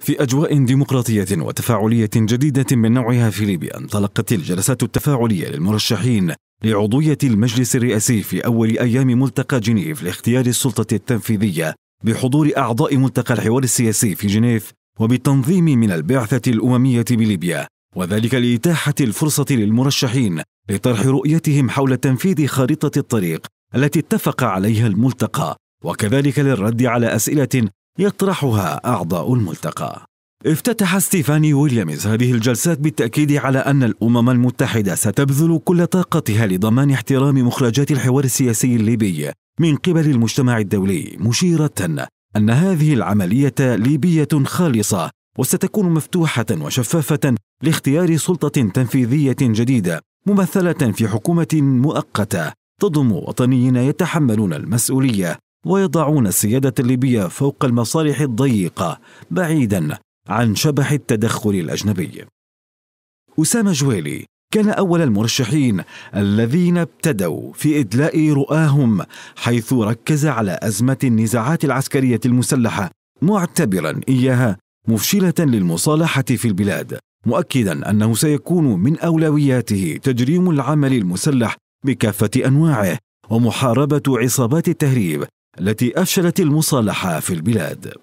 في أجواء ديمقراطية وتفاعلية جديدة من نوعها في ليبيا انطلقت الجلسات التفاعلية للمرشحين لعضوية المجلس الرئاسي في أول أيام ملتقى جنيف لاختيار السلطة التنفيذية بحضور أعضاء ملتقى الحوار السياسي في جنيف وبالتنظيم من البعثة الأممية بليبيا وذلك لإتاحة الفرصة للمرشحين لطرح رؤيتهم حول تنفيذ خارطة الطريق التي اتفق عليها الملتقى وكذلك للرد على أسئلة يطرحها أعضاء الملتقى افتتح ستيفاني ويليامز هذه الجلسات بالتأكيد على أن الأمم المتحدة ستبذل كل طاقتها لضمان احترام مخرجات الحوار السياسي الليبي من قبل المجتمع الدولي مشيرة أن هذه العملية ليبية خالصة وستكون مفتوحة وشفافة لاختيار سلطة تنفيذية جديدة ممثلة في حكومة مؤقتة تضم وطنيين يتحملون المسؤولية ويضعون السيادة الليبية فوق المصالح الضيقة بعيدا عن شبح التدخل الأجنبي أسامة جويلي كان أول المرشحين الذين ابتدوا في إدلاء رؤاهم حيث ركز على أزمة النزاعات العسكرية المسلحة معتبرا إياها مفشلة للمصالحة في البلاد مؤكدا أنه سيكون من أولوياته تجريم العمل المسلح بكافة أنواعه ومحاربة عصابات التهريب التي أفشلت المصالحة في البلاد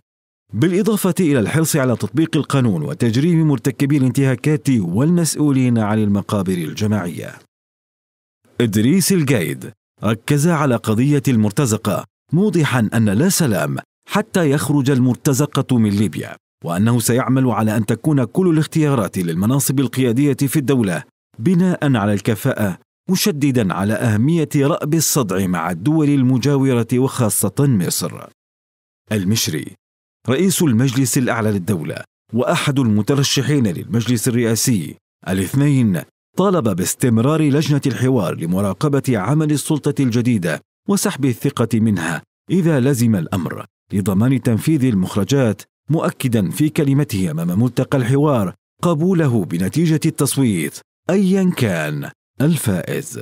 بالإضافة إلى الحرص على تطبيق القانون وتجريم مرتكبي الانتهاكات والمسؤولين عن المقابر الجماعية إدريس القايد ركز على قضية المرتزقة موضحا أن لا سلام حتى يخرج المرتزقة من ليبيا وأنه سيعمل على أن تكون كل الاختيارات للمناصب القيادية في الدولة بناء على الكفاءة مشددا على أهمية رأب الصدع مع الدول المجاورة وخاصة مصر. المشري رئيس المجلس الأعلى للدولة وأحد المترشحين للمجلس الرئاسي الاثنين طالب باستمرار لجنة الحوار لمراقبة عمل السلطة الجديدة وسحب الثقة منها إذا لزم الأمر لضمان تنفيذ المخرجات مؤكدا في كلمته أمام ملتقى الحوار قبوله بنتيجة التصويت أيا كان الفائز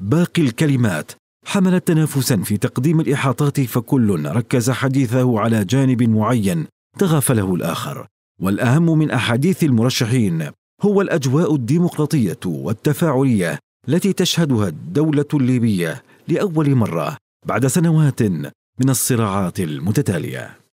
باقي الكلمات حملت تنافسا في تقديم الإحاطات فكل ركز حديثه على جانب معين تغافله الآخر والأهم من أحاديث المرشحين هو الأجواء الديمقراطية والتفاعلية التي تشهدها الدولة الليبية لأول مرة بعد سنوات من الصراعات المتتالية